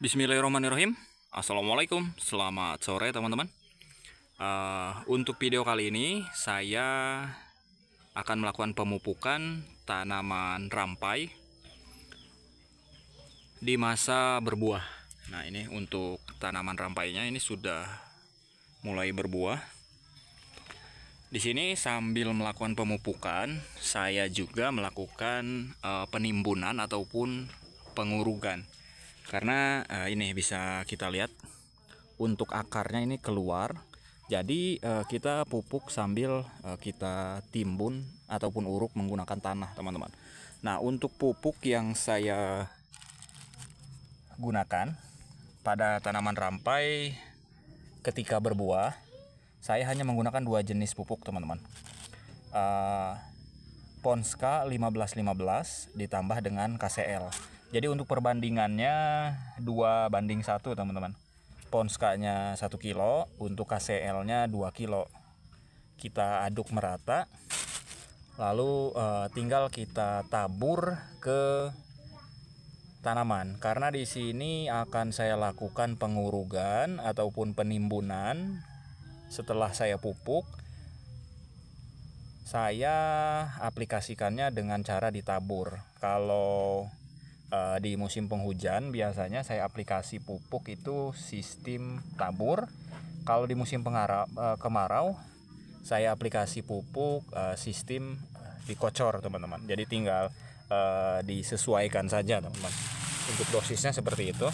Bismillahirrahmanirrahim Assalamualaikum Selamat sore teman-teman uh, Untuk video kali ini Saya akan melakukan pemupukan tanaman rampai Di masa berbuah Nah ini untuk tanaman rampainya ini sudah mulai berbuah di sini sambil melakukan pemupukan, saya juga melakukan uh, penimbunan ataupun pengurugan karena uh, ini bisa kita lihat untuk akarnya ini keluar jadi uh, kita pupuk sambil uh, kita timbun ataupun uruk menggunakan tanah teman-teman nah untuk pupuk yang saya gunakan pada tanaman rampai ketika berbuah saya hanya menggunakan dua jenis pupuk teman-teman uh, Ponska 1515 ditambah dengan KCL. Jadi untuk perbandingannya 2 banding 1 teman-teman. Ponskanya 1 kilo, untuk KCL-nya 2 kilo. Kita aduk merata. Lalu eh, tinggal kita tabur ke tanaman karena di sini akan saya lakukan pengurugan ataupun penimbunan setelah saya pupuk saya aplikasikannya dengan cara ditabur. Kalau uh, di musim penghujan biasanya saya aplikasi pupuk itu sistem tabur. Kalau di musim pengarau, uh, eh, kemarau saya aplikasi pupuk uh, sistem dikocor teman-teman. Jadi tinggal uh, disesuaikan saja teman-teman. Untuk dosisnya seperti itu.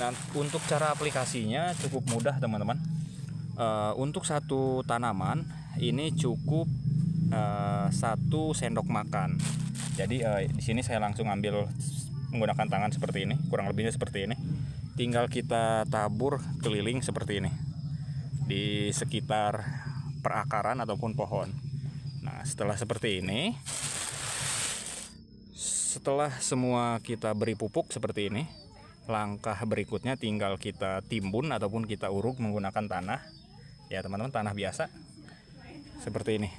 Nah untuk cara aplikasinya cukup mudah teman-teman. Uh, untuk satu tanaman ini cukup Eh, satu sendok makan jadi uh, di sini saya langsung ambil menggunakan tangan seperti ini kurang lebihnya seperti ini tinggal kita tabur keliling seperti ini di sekitar perakaran ataupun pohon nah setelah seperti ini setelah semua kita beri pupuk seperti ini langkah berikutnya tinggal kita timbun ataupun kita uruk menggunakan tanah ya teman-teman tanah biasa seperti ini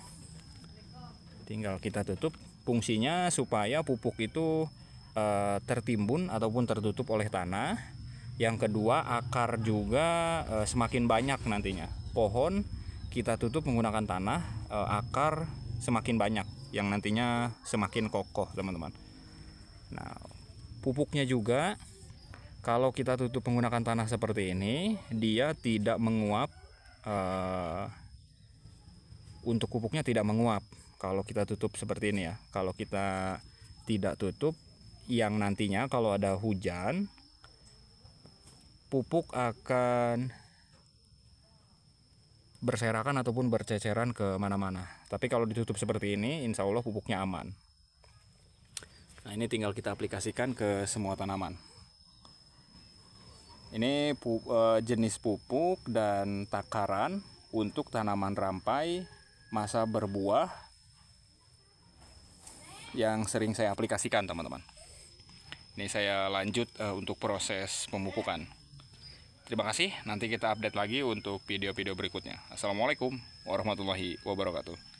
tinggal kita tutup fungsinya supaya pupuk itu e, tertimbun ataupun tertutup oleh tanah yang kedua akar juga e, semakin banyak nantinya pohon kita tutup menggunakan tanah e, akar semakin banyak yang nantinya semakin kokoh teman-teman nah pupuknya juga kalau kita tutup menggunakan tanah seperti ini dia tidak menguap e, untuk pupuknya tidak menguap kalau kita tutup seperti ini ya kalau kita tidak tutup yang nantinya kalau ada hujan pupuk akan berserakan ataupun berceceran ke mana-mana tapi kalau ditutup seperti ini insya Allah pupuknya aman nah ini tinggal kita aplikasikan ke semua tanaman ini pup, e, jenis pupuk dan takaran untuk tanaman rampai masa berbuah yang sering saya aplikasikan teman-teman ini saya lanjut uh, untuk proses pemupukan terima kasih nanti kita update lagi untuk video-video berikutnya assalamualaikum warahmatullahi wabarakatuh